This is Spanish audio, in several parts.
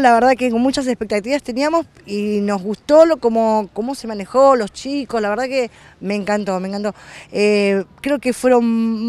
La verdad que con muchas expectativas teníamos y nos gustó lo, cómo se manejó, los chicos, la verdad que me encantó, me encantó. Eh, creo que fueron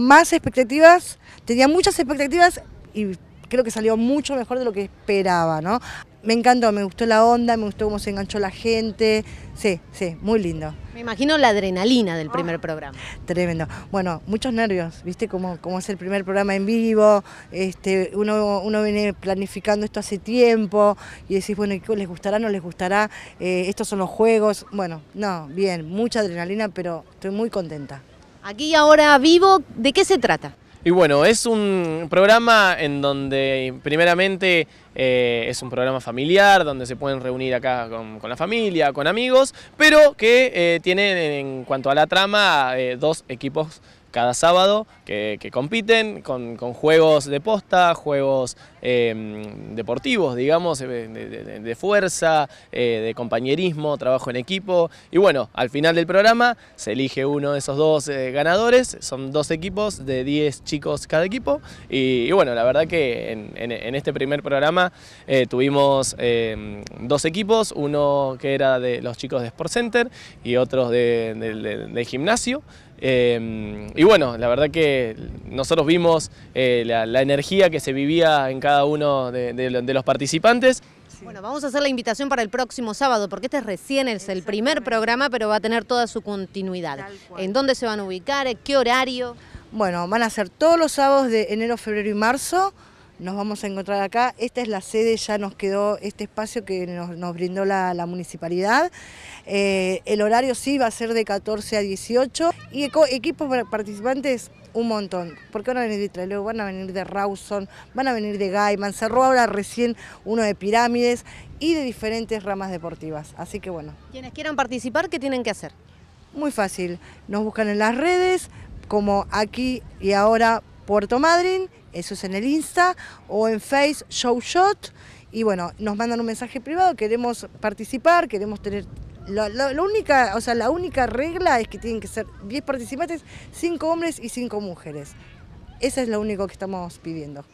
más expectativas, tenía muchas expectativas y creo que salió mucho mejor de lo que esperaba, ¿no? me encantó, me gustó la onda, me gustó cómo se enganchó la gente. Sí, sí, muy lindo. Me imagino la adrenalina del primer ah, programa. Tremendo. Bueno, muchos nervios, ¿viste? Como, es el primer programa en vivo, este, uno, viene planificando esto hace tiempo y decís, bueno, ¿les gustará, no les gustará? Eh, estos son los juegos. Bueno, no, bien, mucha adrenalina, pero estoy muy contenta. Aquí ahora vivo, ¿de qué se trata? Y bueno, es un programa en donde primeramente eh, es un programa familiar, donde se pueden reunir acá con, la familia, con amigos, pero que eh, tienen tiene en cuanto a la trama eh, dos equipos cada sábado que, compiten con, juegos de posta, juegos em, deportivos, digamos, de, fuerza, eh, de compañerismo, trabajo en equipo. Y bueno, al final del programa se elige uno de esos dos eh, ganadores, son dos equipos de 10 chicos cada equipo. Y, bueno, la verdad que en, este primer programa eh, tuvimos em, dos equipos, uno que era de los chicos de Sport Center y otros de, del gimnasio. Em, y bueno, la verdad que nosotros vimos eh, la, energía que se vivía en cada uno de, los participantes. Bueno, vamos a hacer la invitación para el próximo sábado, porque este es recién es el primer programa, pero va a tener toda su continuidad. ¿En dónde se van a ubicar? ¿Qué horario? Bueno, van a ser todos los sábados de enero, febrero y marzo, nos vamos a encontrar acá. Esta es la sede, ya nos quedó este espacio que nos, brindó la, municipalidad. Eh, el horario sí va a ser de 14 a 18 y equipos participantes un montón, porque van a venir de Trelew, van a venir de Rawson, van a venir de Gaiman, cerró ahora recién uno de Pirámides y de diferentes ramas deportivas, así que bueno. Quienes quieran participar, ¿qué tienen que hacer? Muy fácil, nos buscan en las redes como aquí y ahora Puerto Madryn, eso es en el Insta, o en Face Show Shot, Y bueno, nos mandan un mensaje privado, queremos participar, queremos tener la, única, o sea, la única regla es que tienen que ser 10 participantes, 5 hombres y 5 mujeres. Esa es lo único que estamos pidiendo.